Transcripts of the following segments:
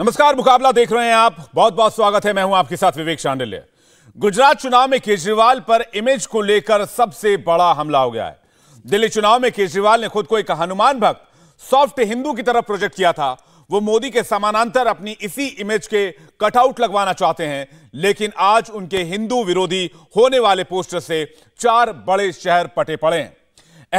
नमस्कार मुकाबला देख रहे हैं आप बहुत बहुत स्वागत है मैं हूं आपके साथ विवेक शांडिल्य गुजरात चुनाव में केजरीवाल पर इमेज को लेकर सबसे बड़ा हमला हो गया है दिल्ली चुनाव में केजरीवाल ने खुद को एक हनुमान भक्त सॉफ्ट हिंदू की तरफ प्रोजेक्ट किया था वो मोदी के समानांतर अपनी इसी इमेज के कटआउट लगवाना चाहते हैं लेकिन आज उनके हिंदू विरोधी होने वाले पोस्टर से चार बड़े शहर पटे पड़े हैं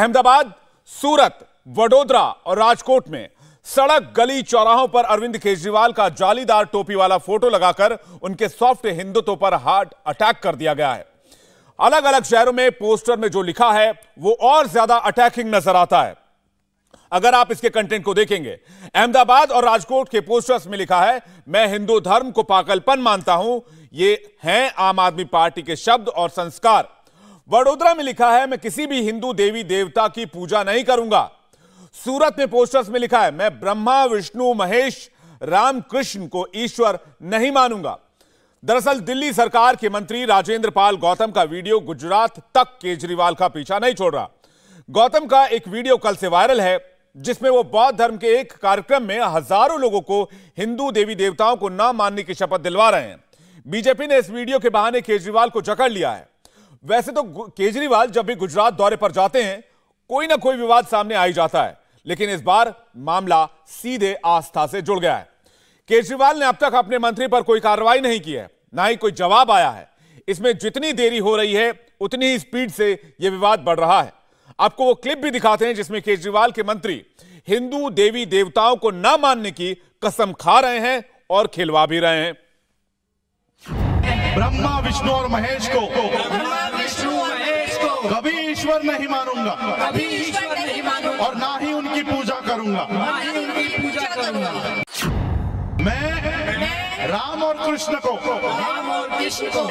अहमदाबाद सूरत वडोदरा और राजकोट में सड़क गली चौराहों पर अरविंद केजरीवाल का जालीदार टोपी वाला फोटो लगाकर उनके सॉफ्ट हिंदुत्व पर हार्ट अटैक कर दिया गया है अलग अलग शहरों में पोस्टर में जो लिखा है वो और ज्यादा अटैकिंग नजर आता है अगर आप इसके कंटेंट को देखेंगे अहमदाबाद और राजकोट के पोस्टर्स में लिखा है मैं हिंदू धर्म को पागलपन मानता हूं ये हैं आम आदमी पार्टी के शब्द और संस्कार वडोदरा में लिखा है मैं किसी भी हिंदू देवी देवता की पूजा नहीं करूंगा सूरत में पोस्टर्स में लिखा है मैं ब्रह्मा विष्णु महेश रामकृष्ण को ईश्वर नहीं मानूंगा दरअसल दिल्ली सरकार के मंत्री राजेंद्र पाल गौतम का वीडियो गुजरात तक केजरीवाल का पीछा नहीं छोड़ रहा गौतम का एक वीडियो कल से वायरल है जिसमें वो बौद्ध धर्म के एक कार्यक्रम में हजारों लोगों को हिंदू देवी देवताओं को न मानने की शपथ दिलवा रहे हैं बीजेपी ने इस वीडियो के बहाने केजरीवाल को जकड़ लिया है वैसे तो केजरीवाल जब भी गुजरात दौरे पर जाते हैं कोई ना कोई विवाद सामने आ ही जाता है लेकिन इस बार मामला सीधे आस्था से जुड़ गया है केजरीवाल ने अब तक अपने मंत्री पर कोई कार्रवाई नहीं की है ना ही कोई जवाब आया है इसमें जितनी देरी हो रही है उतनी ही स्पीड से यह विवाद बढ़ रहा है आपको वो क्लिप भी दिखाते हैं जिसमें केजरीवाल के मंत्री हिंदू देवी देवताओं को ना मानने की कसम खा रहे हैं और खिलवा भी रहे हैं ब्रह्मा विष्णु और महेश को कभी ईश्वर नहीं मानूंगा कभी ईश्वर और ना ही उनकी पूजा करूंगा मैं राम और कृष्ण को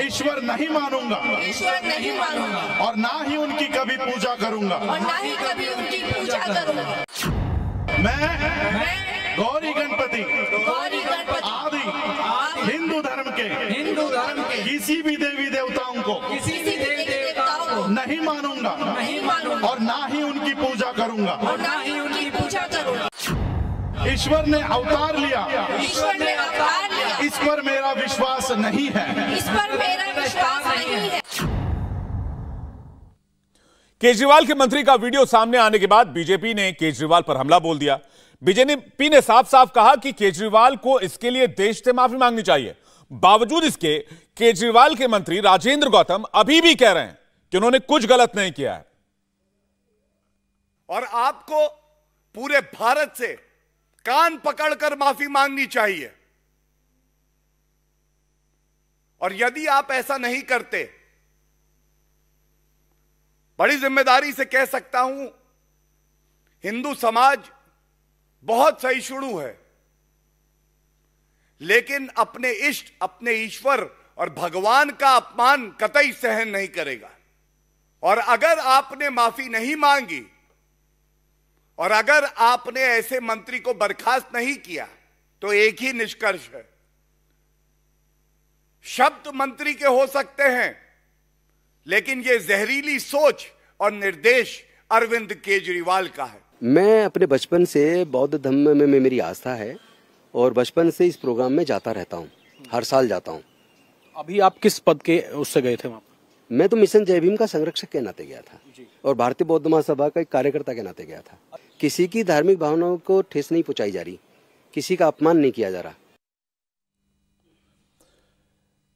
ईश्वर नहीं मानूंगा ईश्वर नहीं मानूंगा और ना ही उनकी कभी पूजा करूंगा ना ही कभी उनकी पूजा करूंगा मैं गौरी गणपति गौरी गणपति आदि हिंदू धर्म के हिंदू धर्म के किसी भी देवी देवताओं को किसी भी देवी नहीं मानूंगा नहीं मानूंगा और ना ही उनकी पूजा करूंगा और ना ही उनकी पूजा करूंगा ईश्वर ने अवतार लिया ईश्वर ने अवतार लिया इस पर मेरा विश्वास नहीं है इस पर मेरा विश्वास नहीं है केजरीवाल के मंत्री का वीडियो सामने आने के बाद बीजेपी ने केजरीवाल पर हमला बोल दिया बीजेपी ने साफ साफ कहा कि केजरीवाल को इसके लिए देश से माफी मांगनी चाहिए बावजूद इसके केजरीवाल के मंत्री राजेंद्र गौतम अभी भी कह रहे हैं कि उन्होंने कुछ गलत नहीं किया है और आपको पूरे भारत से कान पकड़कर माफी मांगनी चाहिए और यदि आप ऐसा नहीं करते बड़ी जिम्मेदारी से कह सकता हूं हिंदू समाज बहुत सही शुरू है लेकिन अपने इष्ट अपने ईश्वर और भगवान का अपमान कतई सहन नहीं करेगा और अगर आपने माफी नहीं मांगी और अगर आपने ऐसे मंत्री को बर्खास्त नहीं किया तो एक ही निष्कर्ष है शब्द मंत्री के हो सकते हैं लेकिन ये जहरीली सोच और निर्देश अरविंद केजरीवाल का है मैं अपने बचपन से बौद्ध धर्म में, में, में मेरी आस्था है और बचपन से इस प्रोग्राम में जाता रहता हूँ हर साल जाता हूँ अभी आप किस पद के उससे गए थे वहां मैं तो मिशन जय भीम का संरक्षक के नाते गया था और भारतीय बौद्ध महासभा का एक कार्यकर्ता के नाते गया था किसी की धार्मिक भावनाओं को ठेस नहीं पहुंचाई जा रही किसी का अपमान नहीं किया जा रहा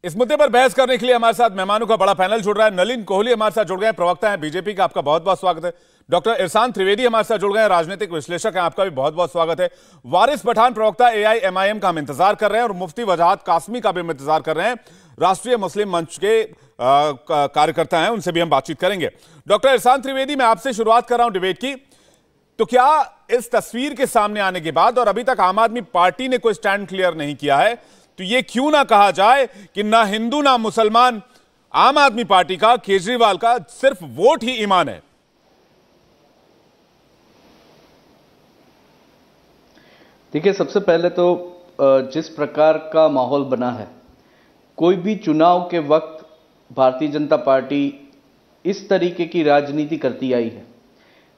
इस मुद्दे पर बहस करने के लिए हमारे साथ मेहमानों का बड़ा पैनल जुड़ रहा है नलिन कोहली हमारे साथ जुड़ गए प्रवक्ता हैं बीजेपी का आपका बहुत बहुत स्वागत है डॉक्टर इरसान त्रिवेदी हमारे साथ जुड़ गए हैं राजनीतिक विश्लेषक हैं आपका भी बहुत बहुत स्वागत है वारिस पठान प्रवक्ता एआईएमआईएम का हम इंतजार कर रहे हैं और मुफ्ती वजाहत कासमी का भी हम इंतजार कर रहे हैं राष्ट्रीय मुस्लिम मंच के कार्यकर्ता हैं उनसे भी हम बातचीत करेंगे डॉक्टर इरसान त्रिवेदी मैं आपसे शुरुआत कर रहा हूं डिबेट की तो क्या इस तस्वीर के सामने आने के बाद और अभी तक आम आदमी पार्टी ने कोई स्टैंड क्लियर नहीं किया है तो ये क्यों ना कहा जाए कि ना हिंदू ना मुसलमान आम आदमी पार्टी का केजरीवाल का सिर्फ वोट ही ईमान है देखिए सबसे पहले तो जिस प्रकार का माहौल बना है कोई भी चुनाव के वक्त भारतीय जनता पार्टी इस तरीके की राजनीति करती आई है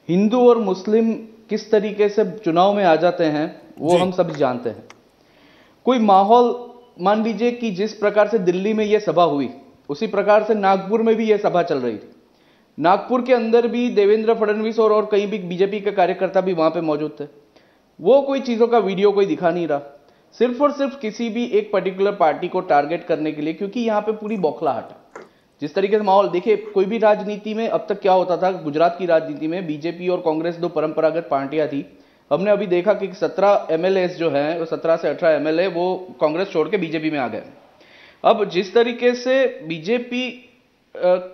हिंदू और मुस्लिम किस तरीके से चुनाव में आ जाते हैं वो हम सभी जानते हैं कोई माहौल मान लीजिए कि जिस प्रकार से दिल्ली में यह सभा हुई उसी प्रकार से नागपुर में भी यह सभा चल रही थी नागपुर के अंदर भी देवेंद्र फडणवीस और और कहीं भी बीजेपी के कार्यकर्ता भी वहां पे मौजूद थे वो कोई चीज़ों का वीडियो कोई दिखा नहीं रहा सिर्फ और सिर्फ किसी भी एक पर्टिकुलर पार्टी को टारगेट करने के लिए क्योंकि यहाँ पे पूरी बौखलाहट है जिस तरीके से माहौल देखिए कोई भी राजनीति में अब तक क्या होता था गुजरात की राजनीति में बीजेपी और कांग्रेस दो परंपरागत पार्टियां थी हमने अभी देखा कि सत्रह एम जो हैं वो सत्रह से अठारह एम वो कांग्रेस छोड़ के बीजेपी में आ गए अब जिस तरीके से बीजेपी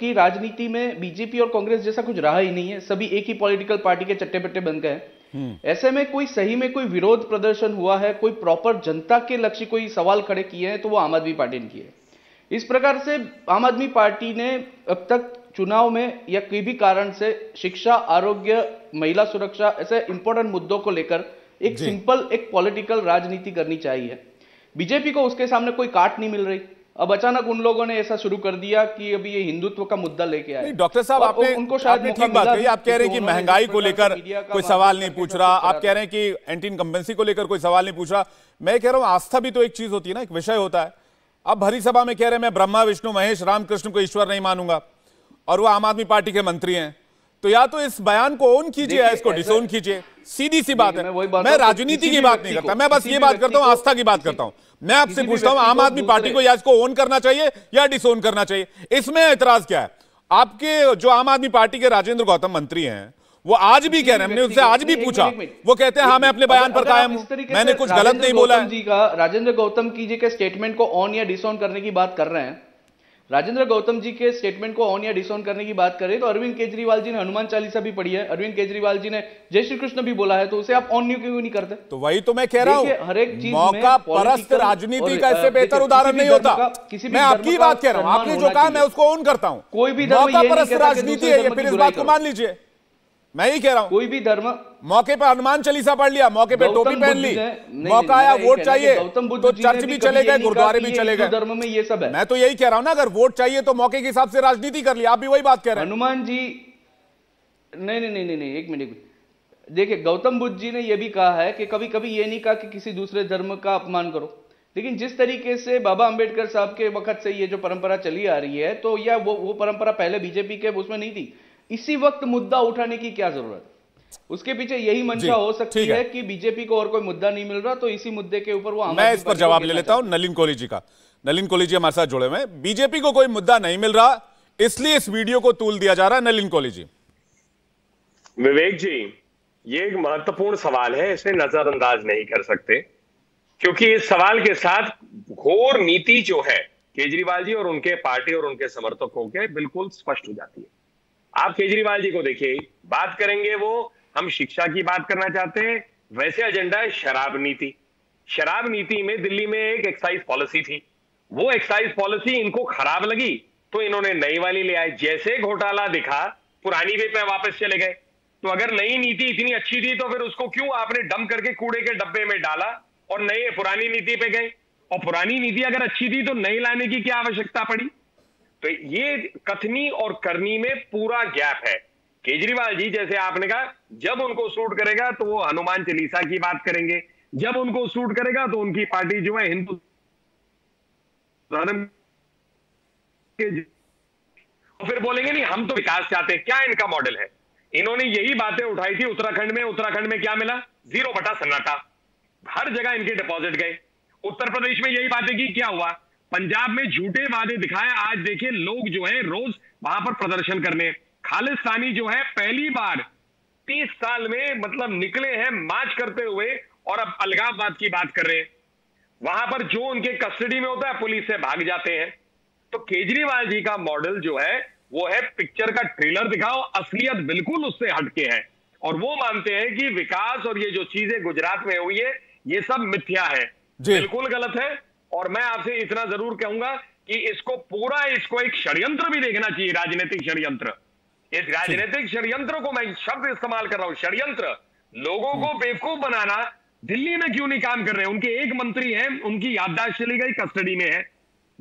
की राजनीति में बीजेपी और कांग्रेस जैसा कुछ रहा ही नहीं है सभी एक ही पॉलिटिकल पार्टी के चट्टे पट्टे बन गए हम्म। ऐसे में कोई सही में कोई विरोध प्रदर्शन हुआ है कोई प्रॉपर जनता के लक्ष्य कोई सवाल खड़े किए हैं तो वो आम आदमी पार्टी ने किए इस प्रकार से आम आदमी पार्टी ने अब तक चुनाव में या किसी भी कारण से शिक्षा आरोग्य महिला सुरक्षा ऐसे इंपॉर्टेंट मुद्दों को लेकर एक सिंपल एक पॉलिटिकल राजनीति करनी चाहिए बीजेपी को उसके सामने कोई काट नहीं मिल रही अब अचानक उन लोगों ने ऐसा शुरू कर दिया कि अभी ये हिंदुत्व का मुद्दा लेके आए डॉक्टर साहब आपने उनको शायद आपने ठीक बात कही आप कह रहे हैं कि महंगाई को लेकर कोई सवाल नहीं पूछ रहा आप कह रहे हैं कि एंटी इनकम्बेंसी को लेकर कोई सवाल नहीं पूछ रहा मैं कह रहा हूं आस्था भी तो एक चीज होती है ना एक विषय होता है अब हरी सभा में कह रहे मैं ब्रह्मा विष्णु महेश रामकृष्ण को ईश्वर नहीं मानूंगा और वो आम आदमी पार्टी के मंत्री हैं तो या तो इस बयान को ओन कीजिए या इसको डिसोन कीजिए सीधी सी बात है मैं, मैं राजनीति की बात नहीं करता मैं बस ये बात करता हूं आस्था की बात करता हूं मैं आपसे पूछता हूं आम आदमी पार्टी को या इसको ओन करना चाहिए या डिसोन करना चाहिए इसमें एतराज क्या है आपके जो आम आदमी पार्टी के राजेंद्र गौतम मंत्री हैं वो आज भी कह रहे हैं हमने उनसे आज भी पूछा वो कहते हैं हाँ मैं अपने बयान पर कायम हूं मैंने कुछ गलत नहीं बोला जी का राजेंद्र गौतम की जी के स्टेटमेंट को ऑन या डिसऑन करने की बात कर रहे हैं राजेंद्र गौतम जी के स्टेटमेंट को ऑन या डिसऑन करने की बात करें तो अरविंद केजरीवाल जी ने हनुमान चालीसा भी पढ़ी है अरविंद केजरीवाल जी ने जय श्री कृष्ण भी बोला है तो उसे आप ऑन न्यू क्यों नहीं करते तो वही तो मैं कह रहा हूँ हर एक चीज मौका परस्त राजनीति का इससे बेहतर उदाहरण नहीं होता किसी मैं आपकी बात कह रहा हूँ आपने जो कहा मैं उसको ऑन करता हूँ कोई भी राजनीति है इस बात को मान लीजिए मैं ही कह रहा हूँ कोई भी धर्म मौके पर हनुमान चालीसा पढ़ लिया मौके पर टोपी पहन ली मौका आया वोट चाहिए तो चर्च भी चले गए गुरुद्वारे भी चले गए धर्म में ये सब है मैं तो यही कह रहा हूँ ना अगर वोट चाहिए तो मौके के हिसाब से राजनीति कर लिया आप भी वही बात कह रहे हैं हनुमान जी नहीं नहीं नहीं नहीं एक मिनट देखिए गौतम बुद्ध जी ने यह भी कहा है कि कभी कभी ये नहीं कहा कि किसी दूसरे धर्म का अपमान करो लेकिन जिस तरीके से बाबा अंबेडकर साहब के वक्त से ये जो परंपरा चली आ रही है तो यह वो वो परंपरा पहले बीजेपी के उसमें नहीं थी इसी वक्त मुद्दा उठाने की क्या जरूरत उसके पीछे यही मंशा हो सकती है।, है कि बीजेपी को और कोई मुद्दा नहीं मिल रहा तो इसी मुद्दे के ऊपर वो मैं इस पर जवाब ले लेता हूं नलिन कोहली जी का नलिन कोहली जी हमारे साथ जुड़े हुए बीजेपी को कोई मुद्दा नहीं मिल रहा इसलिए इस वीडियो को तूल दिया जा रहा है नलिन कोहली जी विवेक जी ये एक महत्वपूर्ण सवाल है इसे नजरअंदाज नहीं कर सकते क्योंकि इस सवाल के साथ घोर नीति जो है केजरीवाल जी और उनके पार्टी और उनके समर्थकों के बिल्कुल स्पष्ट हो जाती है आप केजरीवाल जी को देखिए बात करेंगे वो हम शिक्षा की बात करना चाहते हैं वैसे एजेंडा है शराब नीति शराब नीति में दिल्ली में एक एक्साइज पॉलिसी थी वो एक्साइज पॉलिसी इनको खराब लगी तो इन्होंने नई वाली ले आई जैसे घोटाला दिखा पुरानी भी पे वापस चले गए तो अगर नई नीति इतनी अच्छी थी तो फिर उसको क्यों आपने डम करके कूड़े के डब्बे में डाला और नई पुरानी नीति पे गए और पुरानी नीति अगर अच्छी थी तो नई लाने की क्या आवश्यकता पड़ी तो ये कथनी और करनी में पूरा गैप है केजरीवाल जी जैसे आपने कहा जब उनको सूट करेगा तो वो हनुमान चालीसा की बात करेंगे जब उनको सूट करेगा तो उनकी पार्टी जो है हिंदू तो फिर बोलेंगे नहीं हम तो विकास चाहते हैं क्या इनका मॉडल है इन्होंने यही बातें उठाई थी उत्तराखंड में उत्तराखंड में क्या मिला जीरो बटा सन्नाटा हर जगह इनके डिपॉजिट गए उत्तर प्रदेश में यही बातें की क्या हुआ पंजाब में झूठे वादे दिखाए आज देखिए लोग जो है रोज वहां पर प्रदर्शन करने खालिस्तानी जो है पहली बार तीस साल में मतलब निकले हैं मार्च करते हुए और अब अलगाववाद की बात कर रहे हैं वहां पर जो उनके कस्टडी में होता है पुलिस से भाग जाते हैं तो केजरीवाल जी का मॉडल जो है वो है पिक्चर का ट्रेलर दिखाओ असलियत बिल्कुल उससे हटके है और वो मानते हैं कि विकास और ये जो चीजें गुजरात में हुई है ये सब मिथ्या है बिल्कुल गलत है और मैं आपसे इतना जरूर कहूंगा कि इसको पूरा इसको एक षड्यंत्र भी देखना चाहिए राजनीतिक षड्यंत्र इस राजनीतिक षड्यंत्र को मैं शब्द इस्तेमाल कर रहा हूं षड्यंत्र लोगों को हम्म। बेवकूफ बनाना दिल्ली में क्यों नहीं काम कर रहे उनके एक मंत्री हैं उनकी याददाश्त चली गई कस्टडी में है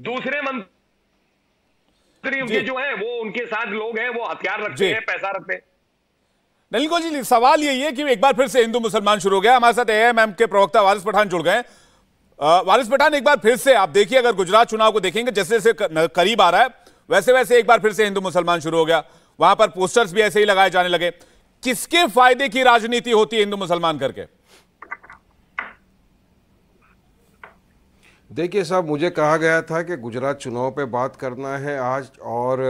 दूसरे मंत्री उनके जो है वो उनके साथ लोग हैं वो हथियार रखते हैं पैसा रखते हैं नलिन जी सवाल यही है कि एक बार फिर से हिंदू मुसलमान शुरू हो गया हमारे साथ एएमएम के प्रवक्ता वारिस पठान जुड़ गए वारिस पठान एक बार फिर से आप देखिए अगर गुजरात चुनाव को देखेंगे जैसे जैसे करीब आ रहा है वैसे वैसे एक बार फिर से हिंदू मुसलमान शुरू हो गया वहां पर पोस्टर्स भी ऐसे ही लगाए जाने लगे किसके फायदे की राजनीति होती है हिंदू मुसलमान करके देखिए साहब मुझे कहा गया था कि गुजरात चुनाव पे बात करना है आज और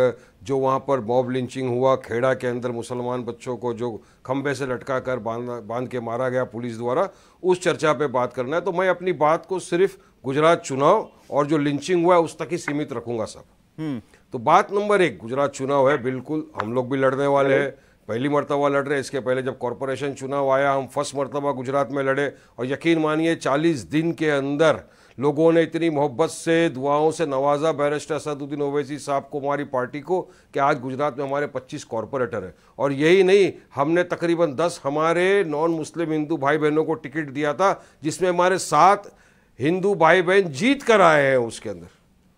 जो वहाँ पर मॉब लिंचिंग हुआ खेड़ा के अंदर मुसलमान बच्चों को जो खंबे से लटका कर बांध बांध के मारा गया पुलिस द्वारा उस चर्चा पे बात करना है तो मैं अपनी बात को सिर्फ गुजरात चुनाव और जो लिंचिंग हुआ है उस तक ही सीमित रखूंगा सब हम्म। तो बात नंबर एक गुजरात चुनाव है बिल्कुल हम लोग भी लड़ने वाले हैं पहली मरतबा लड़ रहे हैं इसके पहले जब कॉरपोरेशन चुनाव आया हम फर्स्ट मरतबा गुजरात में लड़े और यकीन मानिए चालीस दिन के अंदर लोगों ने इतनी मोहब्बत से दुआओं से नवाजा बैरिस्टर असदुद्दीन ओवैसी साहब को हमारी पार्टी को कि आज गुजरात में हमारे 25 कॉरपोरेटर हैं और यही नहीं हमने तकरीबन 10 हमारे नॉन मुस्लिम हिंदू भाई बहनों को टिकट दिया था जिसमें हमारे सात हिंदू भाई बहन जीत कर आए हैं उसके अंदर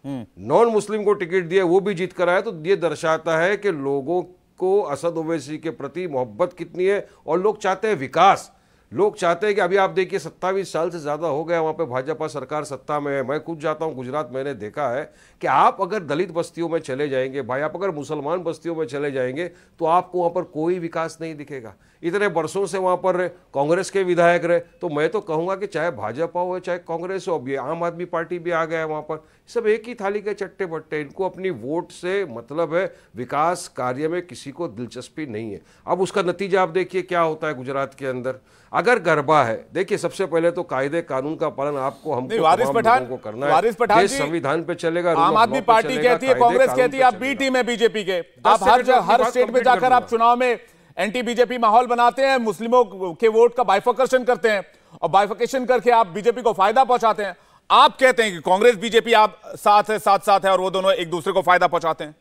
हम्म। नॉन मुस्लिम को टिकट दिया वो भी जीत कर आए तो ये दर्शाता है कि लोगों को असद ओवैसी के प्रति मोहब्बत कितनी है और लोग चाहते हैं विकास लोग चाहते हैं कि अभी आप देखिए सत्तावीस साल से ज़्यादा हो गया वहाँ पे भाजपा सरकार सत्ता में है मैं खुद जाता हूँ गुजरात मैंने देखा है कि आप अगर दलित बस्तियों में चले जाएंगे भाई आप अगर मुसलमान बस्तियों में चले जाएंगे तो आपको वहाँ पर कोई विकास नहीं दिखेगा इतने बरसों से वहाँ पर कांग्रेस के विधायक रहे तो मैं तो कहूँगा कि चाहे भाजपा हो चाहे कांग्रेस हो अब ये आम आदमी पार्टी भी आ गया है वहाँ पर सब एक ही थाली के चट्टे बट्टे इनको अपनी वोट से मतलब है विकास कार्य में किसी को दिलचस्पी नहीं है अब उसका नतीजा आप देखिए क्या होता है गुजरात के अंदर अगर गरबा है देखिए सबसे पहले तो कायदे कानून का पालन आपको हमको को करना है संविधान पे चलेगा आम आदमी पार्टी कहती है कांग्रेस कहती है आप बी टीम है बीजेपी के आप हर हर स्टेट में जाकर आप चुनाव में एंटी बीजेपी माहौल बनाते हैं मुस्लिमों के वोट का बाइफोकेशन करते हैं और बाइफोकेशन करके आप बीजेपी को फायदा पहुंचाते हैं आप कहते हैं कि कांग्रेस बीजेपी आप साथ है साथ साथ है और वो दोनों एक दूसरे को फायदा पहुंचाते हैं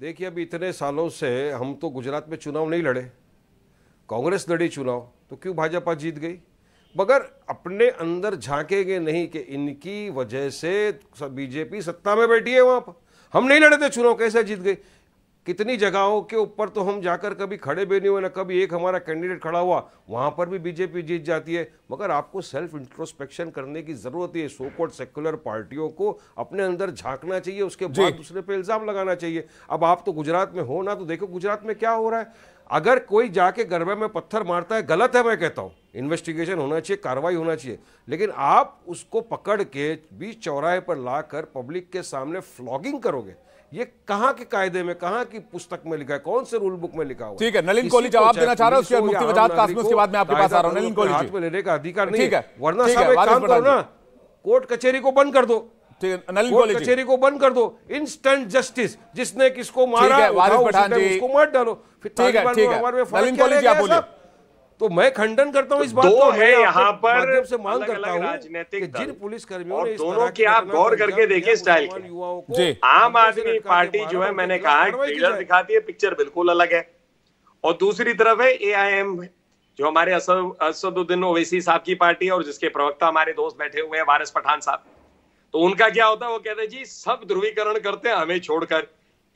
देखिए अभी इतने सालों से हम तो गुजरात में चुनाव नहीं लड़े कांग्रेस लड़ी चुनाव तो क्यों भाजपा जीत गई मगर अपने अंदर झांकेंगे नहीं कि इनकी वजह से बीजेपी सत्ता में बैठी है वहां पर हम नहीं लड़े थे चुनाव कैसे जीत गई कितनी जगहों के ऊपर तो हम जाकर कभी खड़े भी नहीं हुए ना कभी एक हमारा कैंडिडेट खड़ा हुआ वहाँ पर भी बीजेपी जीत जाती है मगर आपको सेल्फ इंट्रोस्पेक्शन करने की जरूरत है सोकोट सेक्युलर पार्टियों को अपने अंदर झांकना चाहिए उसके बाद दूसरे पे इल्जाम लगाना चाहिए अब आप तो गुजरात में हो ना तो देखो गुजरात में क्या हो रहा है अगर कोई जाके गरबे में पत्थर मारता है गलत है मैं कहता हूँ इन्वेस्टिगेशन होना चाहिए कार्रवाई होना चाहिए लेकिन आप उसको पकड़ के बीच चौराहे पर लाकर पब्लिक के सामने फ्लॉगिंग करोगे ये कहां के कायदे में कहां की पुस्तक में लिखा है कौन से रूल बुक में लिखा हुआ ठीक है नलिन कोहली जवाब देना चाह रहा हूँ उसके बाद में आपके पास आ रहा हूं नलिन कोहली हाथ में लेने का अधिकार नहीं है वरना सब एक काम करो ना कोर्ट कचहरी को बंद कर दो नलिन कोहली को बंद कर दो इंस्टेंट जस्टिस जिसने किसको मारा है, उसको मार डालो फिर नलिन कोहली जी आप बोलिए तो मैं खंडन करता हूँ इस बात को है यहाँ पर से मांग करता हूँ राजनीतिक जिन पुलिस कर्मियों ने दोनों की आप गौर करके देखिए स्टाइल के जी आम आदमी पार्टी जो है मैंने कहा ट्रेलर दिखाती है पिक्चर बिल्कुल अलग है और दूसरी तरफ है एआईएम जो हमारे असदुद्दीन ओवैसी साहब की पार्टी है और जिसके प्रवक्ता हमारे दोस्त बैठे हुए हैं वारिस पठान साहब तो उनका क्या होता है वो कहते हैं जी सब ध्रुवीकरण करते हैं हमें छोड़कर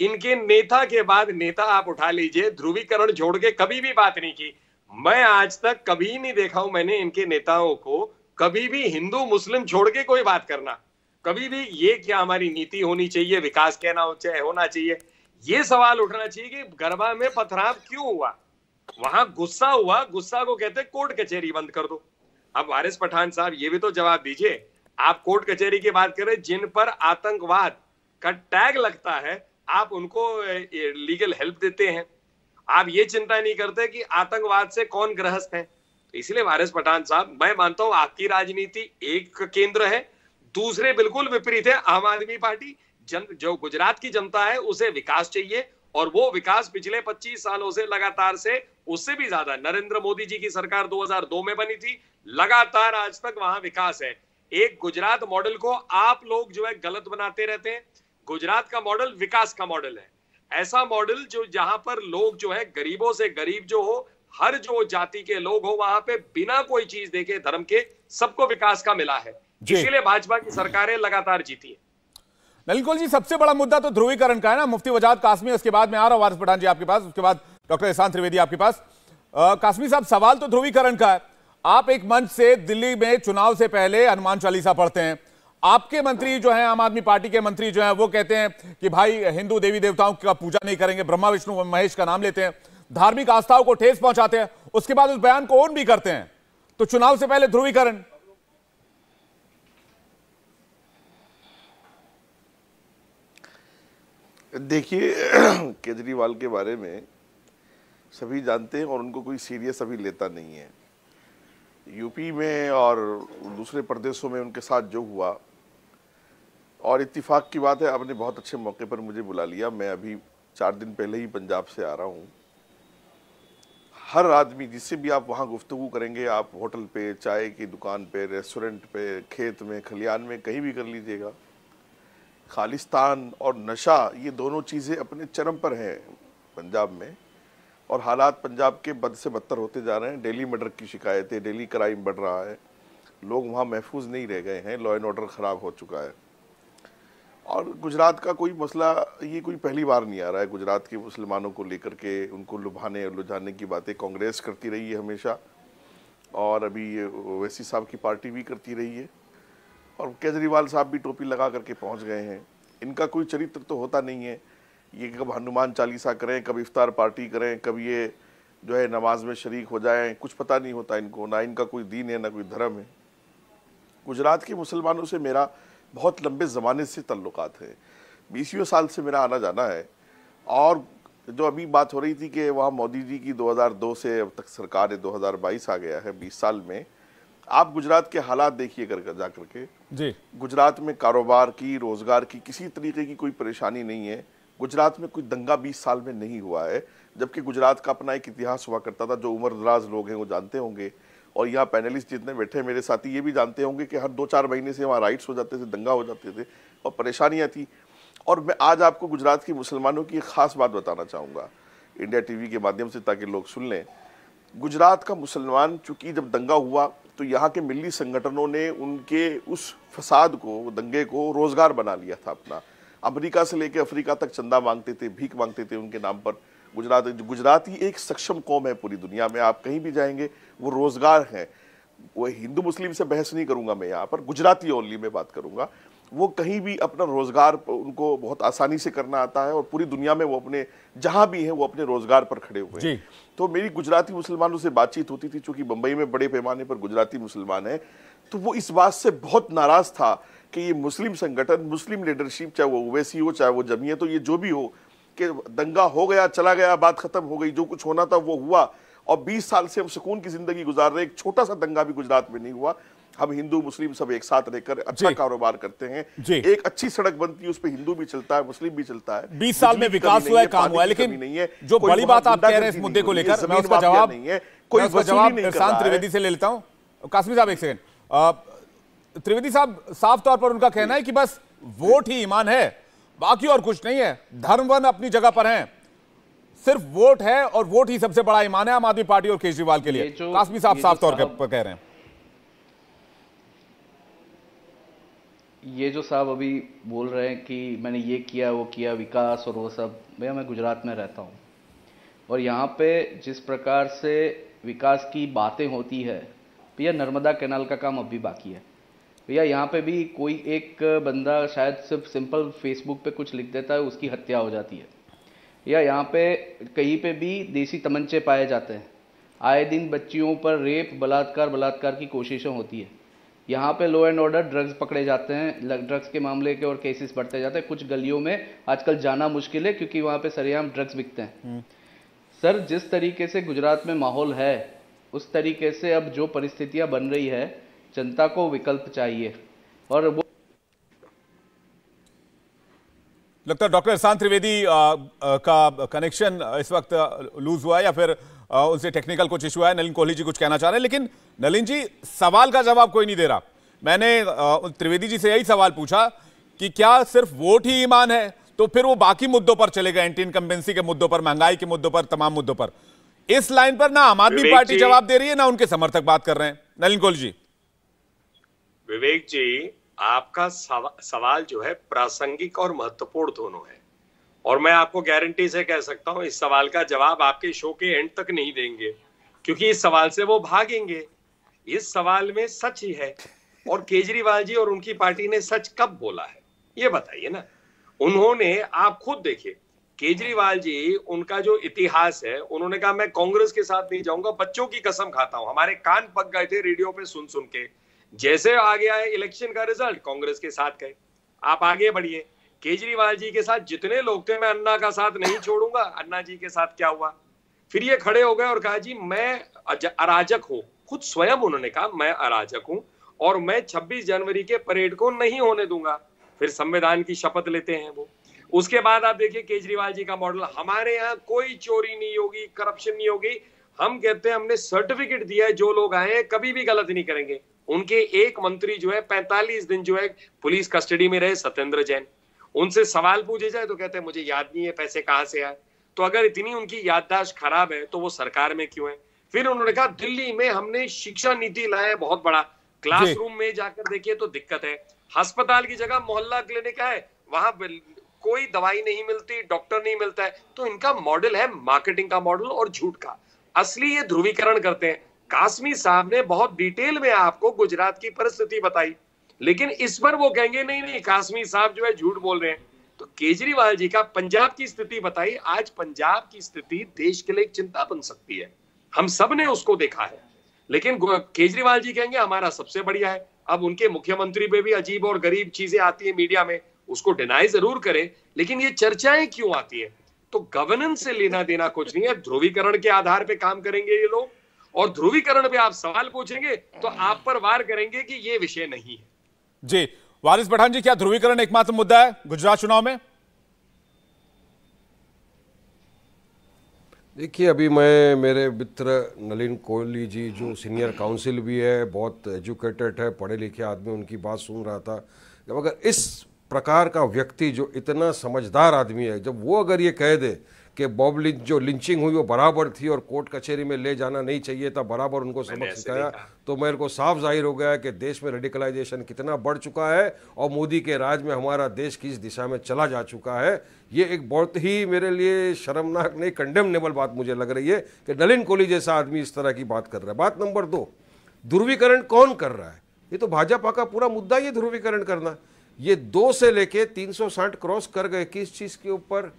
इनके नेता के बाद नेता आप उठा लीजिए ध्रुवीकरण छोड़ के कभी भी बात नहीं की मैं आज तक कभी नहीं देखा हूं मैंने इनके नेताओं को कभी भी हिंदू मुस्लिम छोड़ के कोई बात करना कभी भी ये क्या हमारी नीति होनी चाहिए विकास कहना हो चाहे होना चाहिए ये सवाल उठना चाहिए कि गरबा में पथराव क्यों हुआ वहां गुस्सा हुआ गुस्सा को कहते कोर्ट कचहरी बंद कर दो अब वारिस पठान साहब ये भी तो जवाब दीजिए आप कोर्ट कचहरी की बात करें जिन पर आतंकवाद का टैग लगता है आप उनको लीगल हेल्प देते हैं आप ये चिंता नहीं करते कि आतंकवाद से कौन ग्रहस्थ है तो इसलिए वारिस पठान साहब मैं मानता हूं आपकी राजनीति एक केंद्र है दूसरे बिल्कुल विपरीत है आम आदमी पार्टी जन जो गुजरात की जनता है उसे विकास चाहिए और वो विकास पिछले 25 सालों से लगातार से उससे भी ज्यादा नरेंद्र मोदी जी की सरकार 2002 में बनी थी लगातार आज तक वहां विकास है एक गुजरात मॉडल को आप लोग जो है गलत बनाते रहते हैं गुजरात का मॉडल विकास का मॉडल है ऐसा मॉडल जो जहां पर लोग जो है गरीबों से गरीब जो हो हर जो जाति के लोग हो वहां पे बिना कोई चीज देखे धर्म के सबको विकास का मिला है इसीलिए भाजपा की सरकारें लगातार जीती है नलिन जी सबसे बड़ा मुद्दा तो ध्रुवीकरण का है ना मुफ्ती वजाद कासमी उसके बाद में आ रहा हूं वारिस पठान जी आपके पास उसके बाद डॉक्टर एहसान त्रिवेदी आपके पास कासमी साहब सवाल तो ध्रुवीकरण का है आप एक मंच से दिल्ली में चुनाव से पहले हनुमान चालीसा पढ़ते हैं आपके मंत्री जो हैं आम आदमी पार्टी के मंत्री जो हैं वो कहते हैं कि भाई हिंदू देवी देवताओं का पूजा नहीं करेंगे ब्रह्मा विष्णु महेश का नाम लेते हैं धार्मिक आस्थाओं को ठेस पहुंचाते हैं उसके बाद उस बयान को ओन भी करते हैं तो चुनाव से पहले ध्रुवीकरण देखिए केजरीवाल के बारे में सभी जानते हैं और उनको कोई सीरियस अभी लेता नहीं है यूपी में और दूसरे प्रदेशों में उनके साथ जो हुआ और इतफ़ाक़ की बात है आपने बहुत अच्छे मौके पर मुझे बुला लिया मैं अभी चार दिन पहले ही पंजाब से आ रहा हूँ हर आदमी जिससे भी आप वहाँ गुफ्तु करेंगे आप होटल पे चाय की दुकान पे रेस्टोरेंट पे खेत में खलियान में कहीं भी कर लीजिएगा खालिस्तान और नशा ये दोनों चीज़ें अपने चरम पर हैं पंजाब में और हालात पंजाब के बद से बदतर होते जा रहे हैं डेली मर्डर की शिकायतें डेली क्राइम बढ़ रहा है लोग वहाँ महफूज नहीं रह गए हैं लॉ एंड ऑर्डर ख़राब हो चुका है और गुजरात का कोई मसला ये कोई पहली बार नहीं आ रहा है गुजरात के मुसलमानों को लेकर के उनको लुभाने और लुझाने की बातें कांग्रेस करती रही है हमेशा और अभी ओवैसी साहब की पार्टी भी करती रही है और केजरीवाल साहब भी टोपी लगा करके पहुंच गए हैं इनका कोई चरित्र तो होता नहीं है ये कब हनुमान चालीसा करें कब इफ्तार पार्टी करें कब ये जो है नमाज में शरीक हो जाए कुछ पता नहीं होता इनको ना इनका कोई दीन है ना कोई धर्म है गुजरात के मुसलमानों से मेरा बहुत लंबे ज़माने से तल्लुक़ हैं बीसवें साल से मेरा आना जाना है और जो अभी बात हो रही थी कि वहाँ मोदी जी की 2002 से अब तक सरकार है 2022 आ गया है 20 साल में आप गुजरात के हालात देखिए कर जा करके जी गुजरात में कारोबार की रोज़गार की किसी तरीके की कोई परेशानी नहीं है गुजरात में कोई दंगा 20 साल में नहीं हुआ है जबकि गुजरात का अपना एक इतिहास हुआ करता था जो उम्र दराज लोग हैं वो जानते होंगे और यहाँ पैनलिस्ट जितने बैठे मेरे साथी ये भी जानते होंगे कि हर दो चार महीने से वहाँ राइट्स हो जाते थे दंगा हो जाते थे और परेशानियाँ थी और मैं आज आपको गुजरात के मुसलमानों की एक ख़ास बात बताना चाहूँगा इंडिया टीवी के माध्यम से ताकि लोग सुन लें गुजरात का मुसलमान चूँकि जब दंगा हुआ तो यहाँ के मिली संगठनों ने उनके उस फसाद को दंगे को रोज़गार बना लिया था अपना अमेरिका से लेकर अफ्रीका तक चंदा मांगते थे भीख मांगते थे उनके नाम पर गुजरात गुजराती एक सक्षम कौम है पूरी दुनिया में आप कहीं भी जाएंगे वो रोज़गार हैं वो हिंदू मुस्लिम से बहस नहीं करूंगा मैं यहाँ पर गुजराती ओनली में बात करूंगा वो कहीं भी अपना रोज़गार उनको बहुत आसानी से करना आता है और पूरी दुनिया में वो अपने जहां भी हैं वो अपने रोज़गार पर खड़े हुए हैं तो मेरी गुजराती मुसलमानों से बातचीत होती थी चूंकि मुंबई में बड़े पैमाने पर गुजराती मुसलमान हैं तो वो इस बात से बहुत नाराज़ था कि ये मुस्लिम संगठन मुस्लिम लीडरशिप चाहे वो ओवैसी हो चाहे वो जमीयत हो ये जो भी हो कि दंगा हो गया चला गया बात खत्म हो गई जो कुछ होना था वो हुआ और 20 साल से हम सुकून की जिंदगी गुजार रहे एक छोटा सा दंगा भी गुजरात में नहीं हुआ हम हिंदू मुस्लिम सब एक साथ रहकर अच्छा कारोबार करते हैं एक अच्छी सड़क बनती है उस पर हिंदू भी चलता है मुस्लिम भी चलता है बीस साल में विकास हुआ है काम हुआ है लेकिन नहीं है जो बड़ी बात आप कह रहे हैं इस मुद्दे को लेकर मैं उसका जवाब नहीं है कोई जवाब प्रशांत त्रिवेदी से ले लेता हूँ काश्मी साहब एक सेकेंड त्रिवेदी साहब साफ तौर पर उनका कहना है कि बस वोट ही ईमान है बाकी और कुछ नहीं है धर्मवन अपनी जगह पर हैं सिर्फ वोट है और वोट ही सबसे बड़ा ईमान है आम आदमी पार्टी और केजरीवाल के लिए कासमी साहब साफ तौर पर कह रहे हैं ये जो साहब अभी बोल रहे हैं कि मैंने ये किया वो किया विकास और वो सब भैया मैं गुजरात में रहता हूँ और यहाँ पे जिस प्रकार से विकास की बातें होती है भैया नर्मदा कैनाल का काम अभी बाकी है भैया तो यहाँ पे भी कोई एक बंदा शायद सिर्फ सिंपल फेसबुक पे कुछ लिख देता है उसकी हत्या हो जाती है या यहाँ पे कहीं पे भी देसी तमंचे पाए जाते हैं आए दिन बच्चियों पर रेप बलात्कार बलात्कार की कोशिशें होती है यहाँ पे लॉ एंड ऑर्डर ड्रग्स पकड़े जाते हैं ड्रग्स के मामले के और केसेस बढ़ते जाते हैं कुछ गलियों में आजकल जाना मुश्किल है क्योंकि वहाँ पे सरेआम ड्रग्स बिकते हैं हम्म। सर जिस तरीके से गुजरात में माहौल है उस तरीके से अब जो परिस्थितियाँ बन रही है जनता को विकल्प चाहिए और वो लगता है डॉक्टर शांत त्रिवेदी का कनेक्शन इस वक्त लूज हुआ है या फिर आ, उनसे टेक्निकल कुछ इशू है नलिन कोहली जी कुछ कहना चाह रहे हैं लेकिन नलिन जी सवाल का जवाब कोई नहीं दे रहा मैंने त्रिवेदी जी से यही सवाल पूछा कि क्या सिर्फ वोट ही ईमान है तो फिर वो बाकी मुद्दों पर चले गए एंटी इनकम्बेंसी के मुद्दों पर महंगाई के मुद्दों पर तमाम मुद्दों पर इस लाइन पर ना आम आदमी पार्टी जवाब दे रही है ना उनके समर्थक बात कर रहे हैं नलिन कोहली जी विवेक जी आपका सवा, सवाल जो है प्रासंगिक और महत्वपूर्ण दोनों है और मैं आपको गारंटी से कह सकता हूं इस सवाल का जवाब आपके शो के एंड तक नहीं देंगे क्योंकि इस सवाल से वो भागेंगे इस सवाल में सच ही है और केजरीवाल जी और उनकी पार्टी ने सच कब बोला है ये बताइए ना उन्होंने आप खुद देखिए केजरीवाल जी उनका जो इतिहास है उन्होंने कहा मैं कांग्रेस के साथ नहीं जाऊंगा बच्चों की कसम खाता हूं हमारे कान पक गए थे रेडियो पे सुन सुन के जैसे आ गया है इलेक्शन का रिजल्ट कांग्रेस के साथ गए आप आगे बढ़िए केजरीवाल जी के साथ जितने लोग थे मैं अन्ना का साथ नहीं छोड़ूंगा अन्ना जी के साथ क्या हुआ फिर ये खड़े हो गए और कहा जी मैं अराजक हूं खुद स्वयं उन्होंने कहा मैं अराजक हूं और मैं 26 जनवरी के परेड को नहीं होने दूंगा फिर संविधान की शपथ लेते हैं वो उसके बाद आप देखिए केजरीवाल जी का मॉडल हमारे यहाँ कोई चोरी नहीं होगी करप्शन नहीं होगी हम कहते हैं हमने सर्टिफिकेट दिया है जो लोग आए हैं कभी भी गलत नहीं करेंगे उनके एक मंत्री जो है पैंतालीस दिन जो है पुलिस कस्टडी में रहे सत्येंद्र जैन उनसे सवाल पूछे जाए तो कहते हैं मुझे याद नहीं है पैसे कहाँ से आए तो अगर इतनी उनकी याददाश्त खराब है तो वो सरकार में क्यों है फिर उन्होंने कहा दिल्ली में हमने शिक्षा नीति लाया है बहुत बड़ा क्लासरूम में जाकर देखिए तो दिक्कत है अस्पताल की जगह मोहल्ला क्लिनिक है वहां कोई दवाई नहीं मिलती डॉक्टर नहीं मिलता है तो इनका मॉडल है मार्केटिंग का मॉडल और झूठ का असली ये ध्रुवीकरण करते हैं कासमी साहब ने बहुत डिटेल में आपको गुजरात की परिस्थिति बताई लेकिन इस पर वो कहेंगे नहीं नहीं कासमी साहब जो है झूठ बोल रहे हैं तो केजरीवाल जी का पंजाब की स्थिति बताई आज पंजाब की स्थिति देश के लिए एक चिंता बन सकती है हम सब ने उसको देखा है लेकिन केजरीवाल जी कहेंगे हमारा सबसे बढ़िया है अब उनके मुख्यमंत्री पे भी अजीब और गरीब चीजें आती है मीडिया में उसको डिनाई जरूर करें लेकिन ये चर्चाएं क्यों आती है तो गवर्नेंस से लेना देना कुछ नहीं है ध्रुवीकरण के आधार पर काम करेंगे ये लोग और ध्रुवीकरण पे आप सवाल पूछेंगे तो आप पर वार करेंगे कि ये विषय नहीं है जी वारिस पठान जी क्या ध्रुवीकरण एकमात्र मुद्दा है गुजरात चुनाव में देखिए अभी मैं मेरे मित्र नलिन कोहली जी जो सीनियर काउंसिल भी है बहुत एजुकेटेड है पढ़े लिखे आदमी उनकी बात सुन रहा था जब अगर इस प्रकार का व्यक्ति जो इतना समझदार आदमी है जब वो अगर ये कह दे कि बॉब लिंच जो लिंचिंग हुई वो बराबर थी और कोर्ट कचहरी में ले जाना नहीं चाहिए था बराबर उनको सबक सिखाया तो मेरे को साफ जाहिर हो गया कि देश में रेडिकलाइजेशन कितना बढ़ चुका है और मोदी के राज में हमारा देश किस दिशा में चला जा चुका है ये एक बहुत ही मेरे लिए शर्मनाक नहीं कंडेमनेबल बात मुझे लग रही है कि नलिन कोहली जैसा आदमी इस तरह की बात कर रहा है बात नंबर दो ध्रुवीकरण कौन कर रहा है ये तो भाजपा का पूरा मुद्दा ये ध्रुवीकरण करना ये दो से लेके तीन क्रॉस कर गए किस चीज़ के ऊपर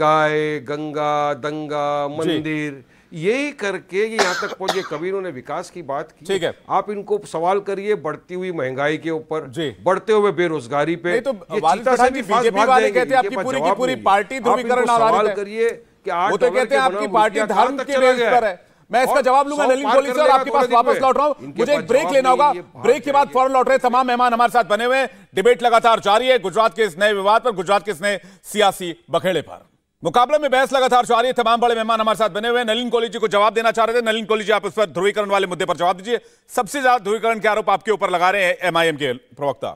गाय गंगा दंगा मंदिर यही करके यहाँ तक पहुंचे कबीरों ने विकास की बात की ठीक है आप इनको सवाल करिए बढ़ती हुई महंगाई के ऊपर बढ़ते हुए बेरोजगारी पे तो से भी कहते आपकी पूरी की पूरी पार्टी ध्रुवीकरण सवाल करिए कि तो कहते हैं आपकी पार्टी धर्म के बेस पर है मैं इसका जवाब लूंगा नलिन कोहली सर आपके पास वापस लौट रहा हूं मुझे एक ब्रेक लेना होगा ब्रेक के बाद फौरन लौट रहे तमाम मेहमान हमारे साथ बने हुए डिबेट लगातार जारी है गुजरात के इस नए विवाद पर गुजरात के इस नए सियासी बखेड़े पर मुकाबले में बहस लगातार जारी है तमाम बड़े मेहमान हमारे साथ बने हुए नलिन कोहली जी को जवाब देना चाह रहे थे नलिन कोहली जी आप इस पर ध्रुवीकरण वाले मुद्दे पर जवाब दीजिए सबसे ज्यादा ध्रुवीकरण के आरोप आपके ऊपर लगा रहे हैं एमआईएम के प्रवक्ता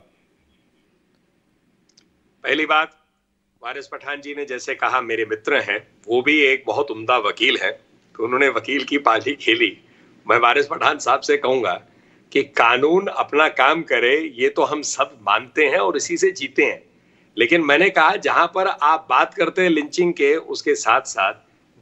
पहली बात वारिस पठान जी ने जैसे कहा मेरे मित्र हैं वो भी एक बहुत उमदा वकील है तो उन्होंने वकील की पाली खेली मैं वारिस पठान साहब से कहूंगा कि कानून अपना काम करे ये तो हम सब मानते हैं और इसी से जीते हैं लेकिन मैंने कहा जहां पर आप बात करते हैं लिंचिंग के उसके साथ साथ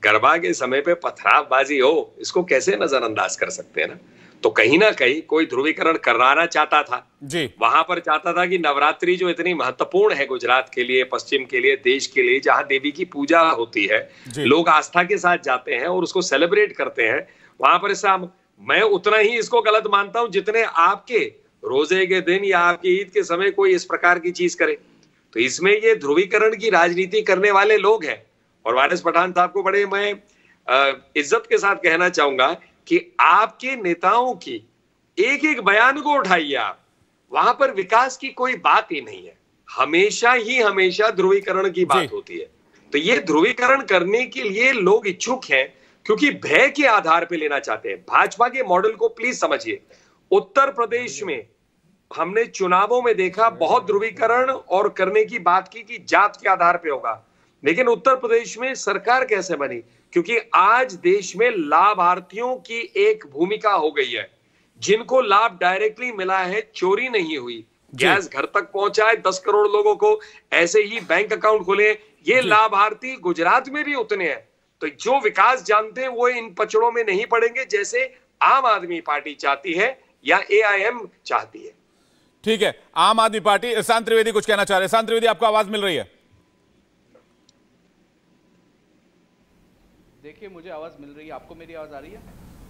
गरबा के समय पे पथरावबाजी हो इसको कैसे नजरअंदाज कर सकते हैं ना तो कहीं ना कहीं कोई ध्रुवीकरण कराना चाहता था जी वहां पर चाहता था कि नवरात्रि जो इतनी महत्वपूर्ण है गुजरात के लिए पश्चिम के लिए देश के लिए जहां देवी की पूजा होती है लोग आस्था के साथ जाते हैं और उसको सेलिब्रेट करते हैं वहां पर हम मैं उतना ही इसको गलत मानता हूं जितने आपके रोजे के दिन या आपकी ईद के समय कोई इस प्रकार की चीज करे तो इसमें ये ध्रुवीकरण की राजनीति करने वाले लोग हैं और वारिस पठान साहब को बड़े मैं इज्जत के साथ कहना चाहूंगा कि आपके नेताओं की एक एक बयान को उठाइए आप वहां पर विकास की कोई बात ही नहीं है हमेशा ही हमेशा ध्रुवीकरण की बात होती है तो ये ध्रुवीकरण करने के लिए लोग इच्छुक हैं क्योंकि भय के आधार पर लेना चाहते हैं भाजपा के मॉडल को प्लीज समझिए उत्तर प्रदेश में हमने चुनावों में देखा अच्छा। बहुत ध्रुवीकरण और करने की बात की कि जात के आधार पे होगा लेकिन उत्तर प्रदेश में सरकार कैसे बनी क्योंकि आज देश में लाभार्थियों की एक भूमिका हो गई है जिनको लाभ डायरेक्टली मिला है चोरी नहीं हुई गैस घर तक पहुंचा है दस करोड़ लोगों को ऐसे ही बैंक अकाउंट खोले ये लाभार्थी गुजरात में भी उतने हैं तो जो विकास जानते हैं वो इन पचड़ों में नहीं पड़ेंगे जैसे आम आदमी पार्टी चाहती है या एआईएम चाहती है ठीक है आम आदमी पार्टी ईशान त्रिवेदी कुछ कहना चाह रहे हैं ईशान त्रिवेदी आपको आवाज मिल रही है देखिए मुझे आवाज मिल रही है आपको मेरी आवाज आ रही है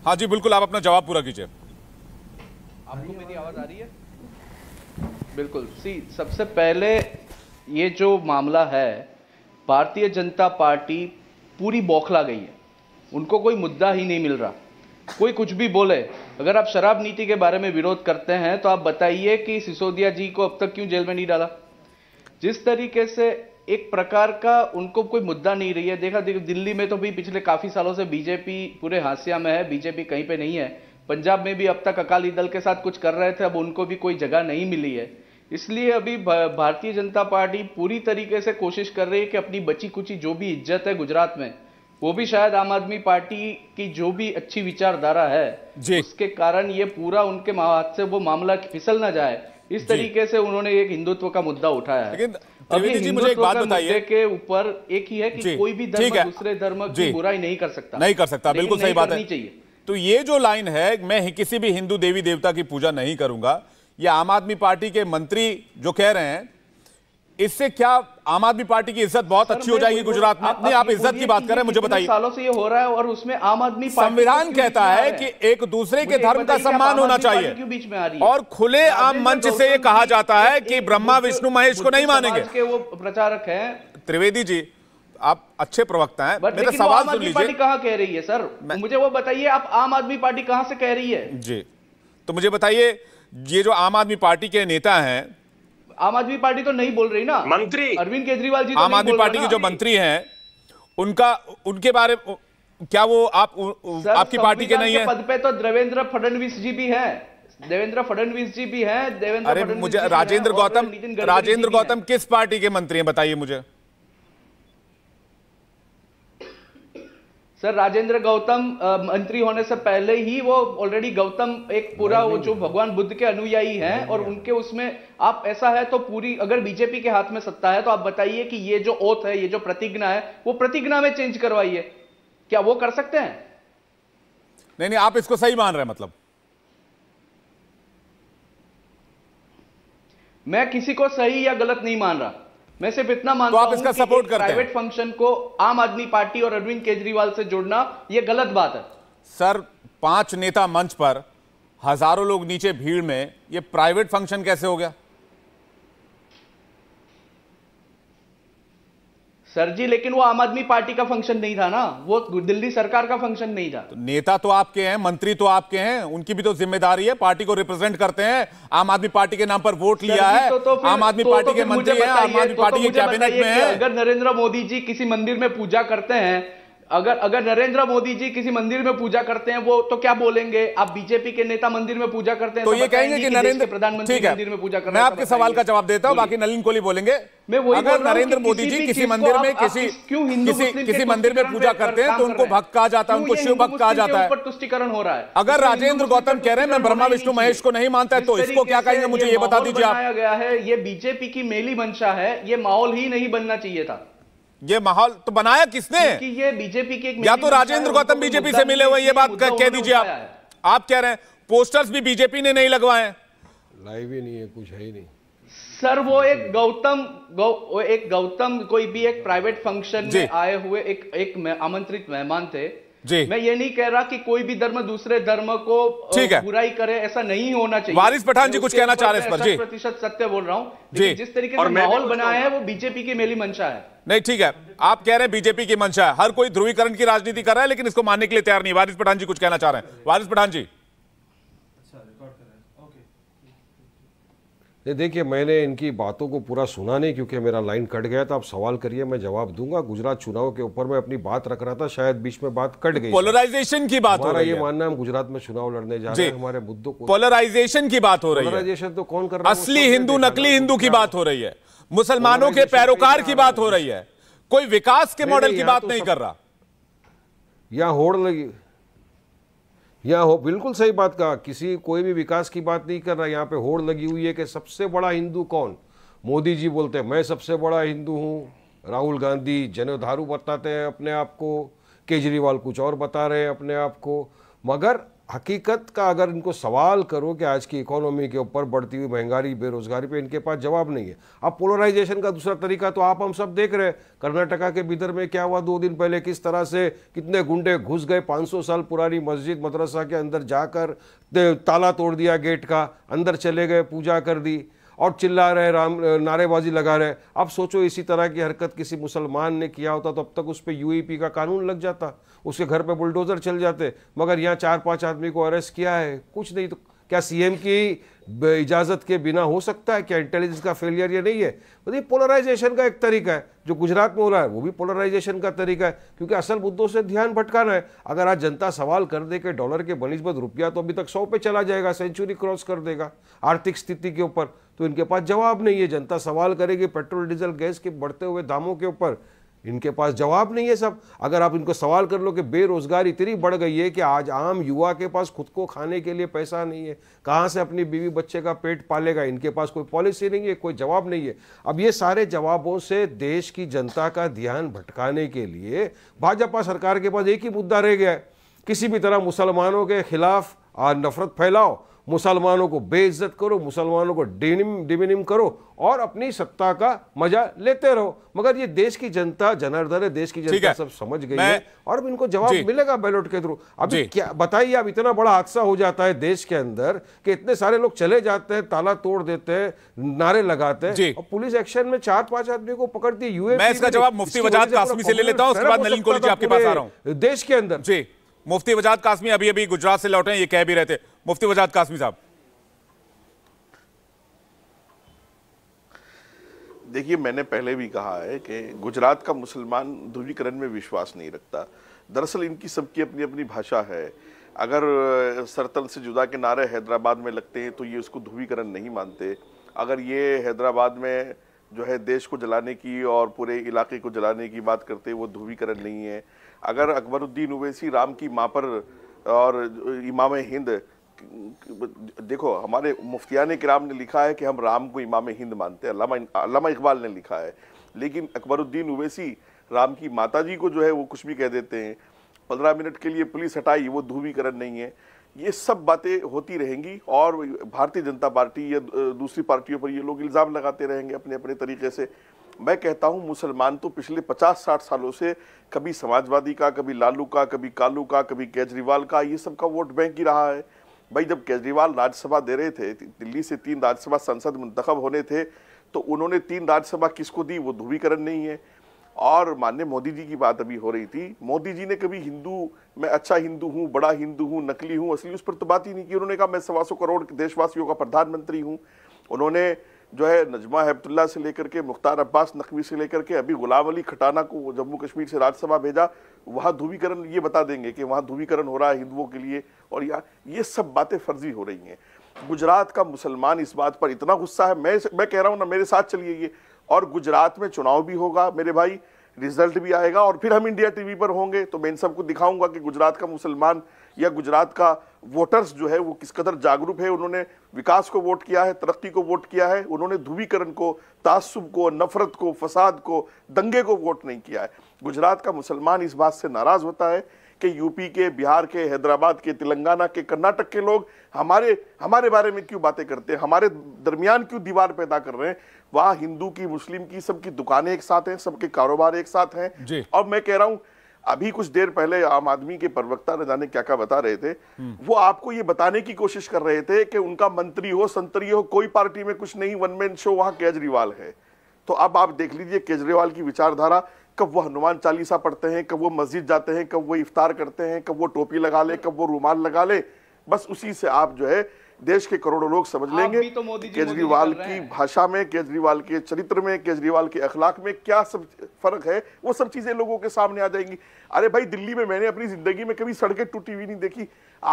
हाँ जी बिल्कुल आप अपना जवाब पूरा कीजिए आपको मेरी आवाज आ रही है बिल्कुल सी सबसे पहले ये जो मामला है भारतीय जनता पार्टी पूरी बौखला गई है उनको कोई मुद्दा ही नहीं मिल रहा कोई कुछ भी बोले अगर आप शराब नीति के बारे में विरोध करते हैं तो आप बताइए कि सिसोदिया जी को अब तक क्यों जेल में नहीं डाला जिस तरीके से एक प्रकार का उनको कोई मुद्दा नहीं रही है देखा देखो दिल्ली में तो भी पिछले काफी सालों से बीजेपी पूरे हाशिया में है बीजेपी कहीं पे नहीं है पंजाब में भी अब तक अकाली दल के साथ कुछ कर रहे थे अब उनको भी कोई जगह नहीं मिली है इसलिए अभी भारतीय जनता पार्टी पूरी तरीके से कोशिश कर रही है कि अपनी बची कुची जो भी इज्जत है गुजरात में वो भी शायद आम आदमी पार्टी की जो भी अच्छी विचारधारा है उसके कारण ये पूरा उनके हाथ से वो मामला फिसल ना जाए इस तरीके से उन्होंने एक हिंदुत्व का मुद्दा उठाया है तो अभी जी मुझे एक बात बताइए के ऊपर एक ही है कि कोई भी धर्म दूसरे धर्म की बुराई नहीं कर सकता नहीं कर सकता बिल्कुल सही बात है चाहिए तो ये जो लाइन है मैं किसी भी हिंदू देवी देवता की पूजा नहीं करूंगा ये आम आदमी पार्टी के मंत्री जो कह रहे हैं इससे क्या आम आदमी पार्टी की इज्जत बहुत अच्छी हो जाएगी गुजरात में नहीं आप इज्जत की बात कर रहे हैं मुझे बताइए सालों से ये हो रहा है और उसमें आम आदमी संविधान कहता है कि एक दूसरे के धर्म का सम्मान होना चाहिए और खुले आम मंच से ये कहा जाता है कि ब्रह्मा विष्णु महेश को नहीं मानेंगे वो प्रचारक है त्रिवेदी जी आप अच्छे प्रवक्ता हैं मेरे तो सवाल सुन लीजिए कहा कह रही है सर मुझे वो बताइए आप आम आदमी पार्टी कहाँ से कह रही है जी तो मुझे बताइए ये जो आम आदमी पार्टी के नेता हैं आम आदमी पार्टी तो नहीं बोल रही ना मंत्री अरविंद केजरीवाल जी तो आम आदमी पार्टी के जो मंत्री हैं उनका उनके बारे क्या वो आप सर, आपकी पार्टी के नहीं है पद पे तो देवेंद्र फडणवीस जी भी हैं देवेंद्र फडणवीस जी भी हैं देवेंद्र अरे मुझे राजेंद्र गौतम राजेंद्र गौतम किस पार्टी के मंत्री हैं बताइए मुझे सर राजेंद्र गौतम मंत्री होने से पहले ही वो ऑलरेडी गौतम एक पूरा वो जो भगवान बुद्ध के अनुयायी हैं और उनके उसमें आप ऐसा है तो पूरी अगर बीजेपी के हाथ में सत्ता है तो आप बताइए कि ये जो ओथ है ये जो प्रतिज्ञा है वो प्रतिज्ञा में चेंज करवाइए क्या वो कर सकते हैं नहीं नहीं आप इसको सही मान रहे हैं मतलब मैं किसी को सही या गलत नहीं मान रहा मैं सिर्फ इतना तो मानता तो आप इसका सपोर्ट करते प्राइवेट फंक्शन को आम आदमी पार्टी और अरविंद केजरीवाल से जोड़ना यह गलत बात है सर पांच नेता मंच पर हजारों लोग नीचे भीड़ में यह प्राइवेट फंक्शन कैसे हो गया सर जी लेकिन वो आम आदमी पार्टी का फंक्शन नहीं था ना वो दिल्ली सरकार का फंक्शन नहीं था तो नेता तो आपके हैं मंत्री तो आपके हैं उनकी भी तो जिम्मेदारी है पार्टी को रिप्रेजेंट करते हैं आम आदमी पार्टी के नाम पर वोट लिया है तो, तो आम आदमी तो, तो पार्टी तो, के मंत्री हैं आम आदमी तो तो पार्टी के कैबिनेट में है अगर नरेंद्र मोदी जी किसी मंदिर में पूजा करते हैं अगर अगर नरेंद्र मोदी जी किसी मंदिर में पूजा करते हैं वो तो क्या बोलेंगे आप बीजेपी के नेता मंदिर में पूजा करते हैं तो, तो ये कहेंगे कि नरेंद्र प्रधानमंत्री मंदिर में पूजा कर मैं आपके सवाल का जवाब देता हूँ बाकी नलिन कोहली बोलेंगे मैं वही अगर नरेंद्र मोदी जी किसी मंदिर में किसी क्यों हिंदू किसी मंदिर में पूजा करते हैं तो उनको भक्त कहा जाता है उनको शिव भक्त कहा जाता है तुष्टिकरण हो रहा है अगर राजेंद्र गौतम कह रहे हैं मैं ब्रह्मा विष्णु महेश को नहीं मानता है तो इसको क्या कहेंगे मुझे ये बता दीजिए आप गया है ये बीजेपी की मेली मंशा है ये माहौल ही नहीं बनना चाहिए था ये माहौल तो बनाया किसने कि ये बीजेपी के या तो राजेंद्र गौतम बीजेपी से मिले हुए ये बात कह दीजिए आप आप कह रहे हैं पोस्टर्स भी बीजेपी ने नहीं लगवाए लाइव ही नहीं है कुछ है ही नहीं सर वो एक गौतम गौ, एक गौतम कोई भी एक प्राइवेट फंक्शन में आए हुए एक एक आमंत्रित मेहमान थे जी मैं ये नहीं कह रहा कि कोई भी धर्म दूसरे धर्म को ठीक है बुराई करे ऐसा नहीं होना चाहिए वारिस पठान जी कुछ कहना चाह रहे इस पर जी प्रतिशत सत्य बोल रहा हूँ जिस तरीके से माहौल बनाया है वो बीजेपी की मेरी मंशा है नहीं ठीक है आप कह रहे हैं बीजेपी की मंशा है हर कोई ध्रुवीकरण की राजनीति कर रहा है लेकिन इसको मानने के लिए तैयार नहीं वारिस पठान जी कुछ कहना चाह रहे हैं वारिस पठान जी ये देखिए मैंने इनकी बातों को पूरा सुना नहीं क्योंकि मेरा लाइन कट गया था आप सवाल करिए मैं जवाब दूंगा गुजरात चुनाव के ऊपर मैं अपनी बात रख रहा था शायद बीच में बात कट गई पोलराइजेशन की बात हमारा ये मानना हम गुजरात में चुनाव लड़ने जा रहे हैं हमारे मुद्दों को पोलराइजेशन की बात हो रही है पोलराइजेशन तो कौन कर रहा है असली हिंदू नकली हिंदू की बात हो रही है मुसलमानों के पैरोकार की बात हो रही है कोई विकास के मॉडल की बात तो नहीं कर रहा यहाँ होड़ लगी यहाँ हो बिल्कुल सही बात कहा किसी कोई भी विकास की बात नहीं कर रहा यहाँ पे होड़ लगी हुई है कि सबसे बड़ा हिंदू कौन मोदी जी बोलते हैं मैं सबसे बड़ा हिंदू हूँ राहुल गांधी जनधारू बताते हैं अपने आप को केजरीवाल कुछ और बता रहे हैं अपने आप को मगर हकीकत का अगर इनको सवाल करो कि आज की इकोनॉमी के ऊपर बढ़ती हुई महंगाई बेरोजगारी पे इनके पास जवाब नहीं है अब पोलराइजेशन का दूसरा तरीका तो आप हम सब देख रहे हैं कर्नाटका के भीतर में क्या हुआ दो दिन पहले किस तरह से कितने गुंडे घुस गए 500 साल पुरानी मस्जिद मदरसा के अंदर जाकर ताला तोड़ दिया गेट का अंदर चले गए पूजा कर दी और चिल्ला रहे राम नारेबाजी लगा रहे अब सोचो इसी तरह की हरकत किसी मुसलमान ने किया होता तो अब तक उस पर यू का कानून लग जाता उसके घर पर बुलडोज़र चल जाते मगर यहाँ चार पाँच आदमी को अरेस्ट किया है कुछ नहीं तो क्या सीएम की इजाजत के बिना हो सकता है क्या इंटेलिजेंस का फेलियर यह नहीं है मतलब तो पोलराइजेशन का एक तरीका है जो गुजरात में हो रहा है वो भी पोलराइजेशन का तरीका है क्योंकि असल मुद्दों से ध्यान भटकाना है अगर आज जनता सवाल कर दे कि डॉलर के बनिस्बत रुपया तो अभी तक सौ पे चला जाएगा सेंचुरी क्रॉस कर देगा आर्थिक स्थिति के ऊपर तो इनके पास जवाब नहीं है जनता सवाल करेगी पेट्रोल डीजल गैस के बढ़ते हुए दामों के ऊपर इनके पास जवाब नहीं है सब अगर आप इनको सवाल कर लो कि बेरोजगारी इतनी बढ़ गई है कि आज आम युवा के पास खुद को खाने के लिए पैसा नहीं है कहाँ से अपनी बीवी बच्चे का पेट पालेगा इनके पास कोई पॉलिसी नहीं है कोई जवाब नहीं है अब ये सारे जवाबों से देश की जनता का ध्यान भटकाने के लिए भाजपा सरकार के पास एक ही मुद्दा रह गया है किसी भी तरह मुसलमानों के खिलाफ नफरत फैलाओ मुसलमानों को बेइज्जत करो मुसलमानों को डिनिम डिमिनिम करो और अपनी सत्ता का मजा लेते रहो मगर ये देश की जनता जनार्दन है देश की जनता सब समझ गई है और अब इनको जवाब मिलेगा बैलोट के थ्रू अभी क्या बताइए अब इतना बड़ा हादसा हो जाता है देश के अंदर कि इतने सारे लोग चले जाते हैं ताला तोड़ देते हैं नारे लगाते हैं और पुलिस एक्शन में चार पांच आदमी को पकड़ है यूएस का जवाब मुफ्ती से ले लेता हूँ देश के अंदर जी मुफ्ती वजाद कासमी अभी अभी गुजरात से लौटे हैं ये कह भी रहे थे मुफ्ती वजाद कासमी साहब देखिए मैंने पहले भी कहा है कि गुजरात का मुसलमान ध्रुवीकरण में विश्वास नहीं रखता दरअसल इनकी सबकी अपनी अपनी भाषा है अगर सरतन से जुदा के नारे हैदराबाद में लगते हैं तो ये उसको ध्रुवीकरण नहीं मानते अगर ये हैदराबाद में जो है देश को जलाने की और पूरे इलाके को जलाने की बात करते वो ध्रुवीकरण नहीं है अगर अकबरुद्दीन उवैसी राम की माँ पर और इमाम हिंद देखो हमारे मुफ्तियान कराम ने लिखा है कि हम राम को इमाम हिंद मानते हैं इकबाल ने लिखा है लेकिन अकबरुद्दीन उवैसी राम की माता जी को जो है वो कुछ भी कह देते हैं पंद्रह मिनट के लिए पुलिस हटाई वो ध्रुवीकरण नहीं है ये सब बातें होती रहेंगी और भारतीय जनता पार्टी या दूसरी पार्टियों पर ये लोग इल्ज़ाम लगाते रहेंगे अपने अपने तरीके से मैं कहता हूं मुसलमान तो पिछले 50-60 सालों से कभी समाजवादी का कभी लालू का कभी कालू का कभी केजरीवाल का ये सब का वोट बैंक ही रहा है भाई जब केजरीवाल राज्यसभा दे रहे थे दिल्ली से तीन राज्यसभा संसद मंतखब होने थे तो उन्होंने तीन राज्यसभा किसको दी वो ध्रुवीकरण नहीं है और माननीय मोदी जी की बात अभी हो रही थी मोदी जी ने कभी हिंदू मैं अच्छा हिंदू हूँ बड़ा हिंदू हूँ नकली हूँ असली उस पर तो बात ही नहीं की उन्होंने कहा मैं सवा सौ करोड़ देशवासियों का प्रधानमंत्री हूँ उन्होंने जो है नजमा हेबतुल्ला से लेकर के मुख्तार अब्बास नकवी से लेकर के अभी गुलाम अली खटाना को जम्मू कश्मीर से राज्यसभा भेजा वहाँ ध्रुवीकरण ये बता देंगे कि वहाँ ध्रुवीकरण हो रहा है हिंदुओं के लिए और यहाँ ये सब बातें फर्जी हो रही हैं गुजरात का मुसलमान इस बात पर इतना गुस्सा है मैं मैं कह रहा हूँ ना मेरे साथ चलिए ये और गुजरात में चुनाव भी होगा मेरे भाई रिजल्ट भी आएगा और फिर हम इंडिया टीवी पर होंगे तो मैं इन सबको दिखाऊंगा कि गुजरात का मुसलमान या गुजरात का वोटर्स जो है वो किस कदर जागरूक है उन्होंने विकास को वोट किया है तरक्की को वोट किया है उन्होंने ध्रुवीकरण को तासुब को नफरत को फसाद को दंगे को वोट नहीं किया है गुजरात का मुसलमान इस बात से नाराज़ होता है कि यूपी के बिहार के हैदराबाद के तेलंगाना के कर्नाटक के लोग हमारे हमारे बारे में क्यों बातें करते हैं हमारे दरमियान क्यों दीवार पैदा कर रहे हैं वहाँ हिंदू की मुस्लिम की सबकी दुकानें एक साथ हैं सबके कारोबार एक साथ हैं और मैं कह रहा हूँ अभी कुछ देर पहले आम आदमी के प्रवक्ता ने जाने क्या क्या बता रहे थे वो आपको ये बताने की कोशिश कर रहे थे कि उनका मंत्री हो संतरी हो कोई पार्टी में कुछ नहीं वन मैन शो वहां केजरीवाल है तो अब आप देख लीजिए केजरीवाल की विचारधारा कब वो हनुमान चालीसा पढ़ते हैं कब वो मस्जिद जाते हैं कब वो इफ्तार करते हैं कब वो टोपी लगा ले कब वो रूमाल लगा ले बस उसी से आप जो है देश के करोड़ों लोग समझ हाँ, लेंगे तो केजरीवाल की भाषा में केजरीवाल के चरित्र में केजरीवाल के अखलाक में क्या सब फर्क है वो सब चीजें लोगों के सामने आ जाएंगी अरे भाई दिल्ली में मैंने अपनी जिंदगी में कभी सड़कें टूटी हुई नहीं देखी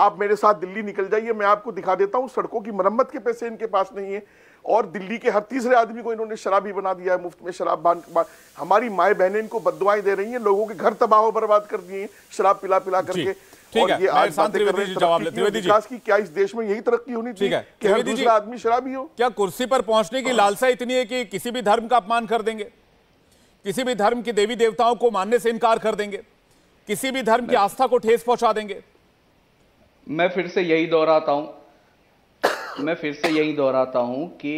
आप मेरे साथ दिल्ली निकल जाइए मैं आपको दिखा देता हूँ सड़कों की मरम्मत के पैसे इनके पास नहीं है और दिल्ली के हर तीसरे आदमी को इन्होंने शराबी बना दिया है मुफ्त में शराब बांध हमारी माए बहनें इनको बदवाएं दे रही हैं लोगों के घर तबाह बर्बाद कर दिए हैं शराब पिला पिला करके क्या कुर्सी पर पहुंचने की हाँ। लालसा इतनी है कि किसी भी धर्म का अपमान कर देंगे किसी भी धर्म की देवी देवताओं को मानने से इनकार कर देंगे किसी भी धर्म की आस्था को ठेस पहुंचा देंगे मैं फिर से यही दोहराता हूं मैं फिर से यही दोहराता हूं कि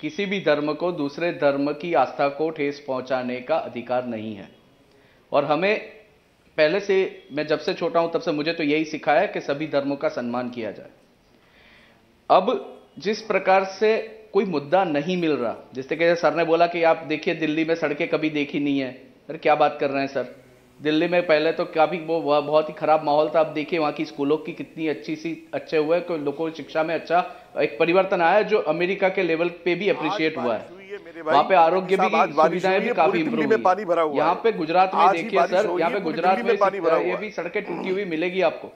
किसी भी धर्म को दूसरे धर्म की आस्था को ठेस पहुंचाने का अधिकार नहीं है और हमें पहले से मैं जब से छोटा हूं तब से मुझे तो यही सिखाया कि सभी धर्मों का सम्मान किया जाए अब जिस प्रकार से कोई मुद्दा नहीं मिल रहा जिस तरीके से सर ने बोला कि आप देखिए दिल्ली में सड़कें कभी देखी नहीं है सर क्या बात कर रहे हैं सर दिल्ली में पहले तो काफ़ी वो बहुत ही ख़राब माहौल था आप देखिए वहाँ की स्कूलों की कितनी अच्छी सी अच्छे हुए लोगों की शिक्षा में अच्छा एक परिवर्तन आया जो अमेरिका के लेवल पे भी अप्रिशिएट हुआ है वहाँ पे आरोग्य भी सुविधाएं भी काफी इम्प्रूव पानी भरा हुआ यहाँ पे गुजरात में देखिए सर यहाँ पे गुजरात में पानी भरा ये भी सड़कें टूटी हुई मिलेगी आपको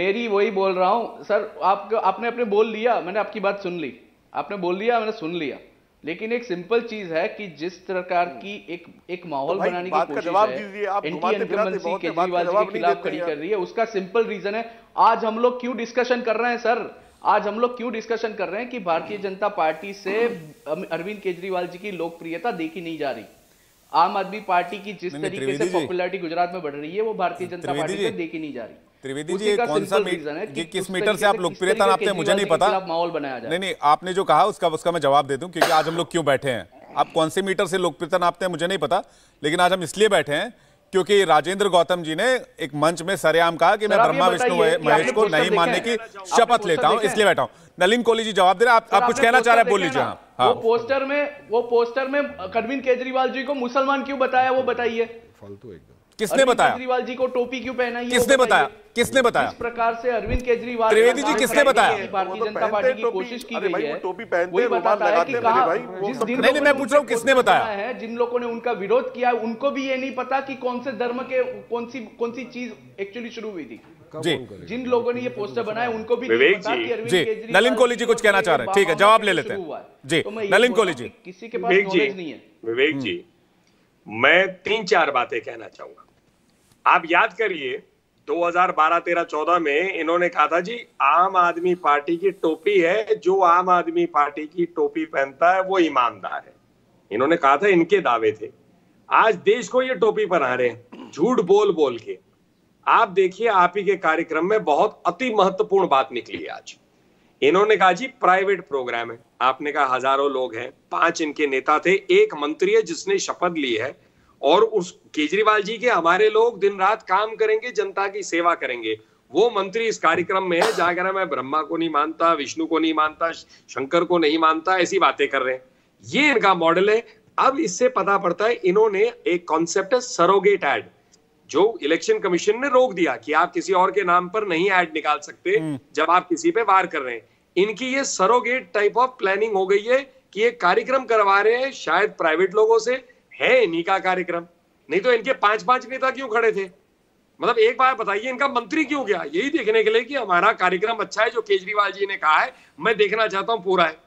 मेरी वही बोल रहा हूँ सर आप आपने अपने बोल लिया मैंने आपकी बात सुन ली आपने बोल लिया मैंने सुन लिया लेकिन एक सिंपल चीज है कि जिस प्रकार की एक एक माहौल तो बनाने की कोशिश है एंटी इनकम्बेंसी केजरीवाल के खिलाफ खड़ी कर रही है उसका सिंपल रीजन है आज हम लोग क्यों डिस्कशन कर रहे हैं सर आज हम लोग क्यों डिस्कशन कर रहे हैं कि भारतीय जनता पार्टी से अरविंद केजरीवाल जी की लोकप्रियता देखी नहीं जा रही आम आदमी पार्टी की जिस तरीके से पॉपुलरिटी गुजरात में बढ़ रही है वो भारतीय जनता पार्टी से देखी नहीं जा रही त्रिवेदी जी कौन सा रीजन है कि किस मीटर से आप लोकप्रियता नापते हैं मुझे नहीं पता माहौल बनाया जाए नहीं नहीं आपने जो कहा उसका उसका मैं जवाब दे दूं क्योंकि आज हम लोग क्यों बैठे हैं आप कौन से मीटर से लोकप्रियता नापते हैं मुझे नहीं पता लेकिन आज हम इसलिए बैठे हैं क्योंकि राजेंद्र गौतम जी ने एक मंच में सरेआम कहा कि मैं ब्रह्मा विष्णु महेश को नहीं मानने की शपथ लेता हूं इसलिए बैठा हूं नलिन कोहली जी जवाब दे रहे आप आप कुछ कहना चाह रहे हैं बोल लीजिए हाँ।, हाँ वो पोस्टर में वो पोस्टर में अरविंद केजरीवाल जी को मुसलमान क्यों बताया वो बताइए फालतू एकदम किसने बताया केजरीवाल जी को टोपी क्यों पहनाई किसने बताया किसने बताया इस प्रकार से अरविंद केजरीवाल त्रिवेदी जी किसने बताया भारतीय तो जनता पार्टी की कोशिश की गई है टोपी पहनते नहीं मैं पूछ रहा हूँ किसने बताया है जिन लोगों ने उनका विरोध किया है उनको भी ये नहीं पता कि कौन से धर्म के कौन सी कौन सी चीज एक्चुअली शुरू हुई थी जी जिन लोगों ने ये पोस्टर बनाए उनको भी विवेक जी जी नलिन कोहली जी कुछ कहना चाह रहे हैं ठीक है जवाब ले लेते हैं जी तो नलिन कोहली जी किसी के पास नॉलेज नहीं है विवेक जी मैं तीन चार बातें कहना चाहूंगा आप याद करिए 2012-13-14 में इन्होंने कहा था जी आम आदमी पार्टी की टोपी है जो आम आदमी पार्टी की टोपी पहनता है वो ईमानदार है इन्होंने कहा था इनके दावे थे आज देश को ये टोपी पहना रहे हैं झूठ बोल बोल के आप देखिए आप ही के कार्यक्रम में बहुत अति महत्वपूर्ण बात निकली आज इन्होंने कहा जी प्राइवेट प्रोग्राम है आपने कहा हजारों लोग हैं पांच इनके नेता थे एक मंत्री है जिसने शपथ ली है और उस केजरीवाल जी के हमारे लोग दिन रात काम करेंगे जनता की सेवा करेंगे वो मंत्री इस कार्यक्रम में है जहां कह रहा मैं ब्रह्मा को नहीं मानता विष्णु को नहीं मानता शंकर को नहीं मानता ऐसी बातें कर रहे हैं ये इनका मॉडल है अब इससे पता पड़ता है इन्होंने एक कॉन्सेप्ट है सरोगेट एड जो इलेक्शन कमीशन ने रोक दिया कि आप किसी और के नाम पर नहीं एड निकाल सकते हम्म। जब आप किसी पे वार कर रहे हैं इनकी ये सरोगेट टाइप ऑफ प्लानिंग हो गई है कि ये कार्यक्रम करवा रहे हैं शायद प्राइवेट लोगों से है इन्हीं का कार्यक्रम नहीं तो इनके पांच पांच नेता क्यों खड़े थे मतलब एक बार बताइए इनका मंत्री क्यों गया यही देखने के लिए कि हमारा कार्यक्रम अच्छा है जो केजरीवाल जी ने कहा है मैं देखना चाहता हूँ पूरा है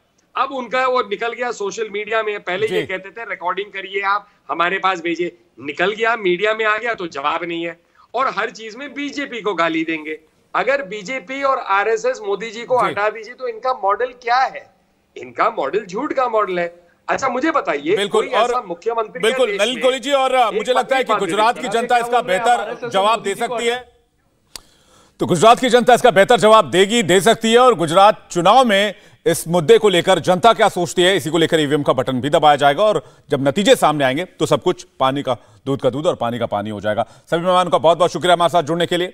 अब उनका वो निकल गया सोशल मीडिया में पहले ये कहते थे रिकॉर्डिंग करिए आप हमारे पास भेजिए निकल गया मीडिया में आ गया तो जवाब नहीं है और हर चीज में बीजेपी को गाली देंगे अगर बीजेपी और आरएसएस मोदी जी को हटा दीजिए तो इनका मॉडल क्या है इनका मॉडल झूठ का मॉडल है अच्छा मुझे बताइए बिल्कुल और मुख्यमंत्री बिल्कुल नलिन कोहली जी और मुझे लगता है कि गुजरात की जनता इसका बेहतर जवाब दे सकती है तो गुजरात की जनता इसका बेहतर जवाब देगी दे सकती है और गुजरात चुनाव में इस मुद्दे को लेकर जनता क्या सोचती है इसी को लेकर ईवीएम e का बटन भी दबाया जाएगा और जब नतीजे सामने आएंगे तो सब कुछ पानी का दूध का दूध और पानी का पानी हो जाएगा सभी मेहमानों का बहुत बहुत शुक्रिया हमारे साथ जुड़ने के लिए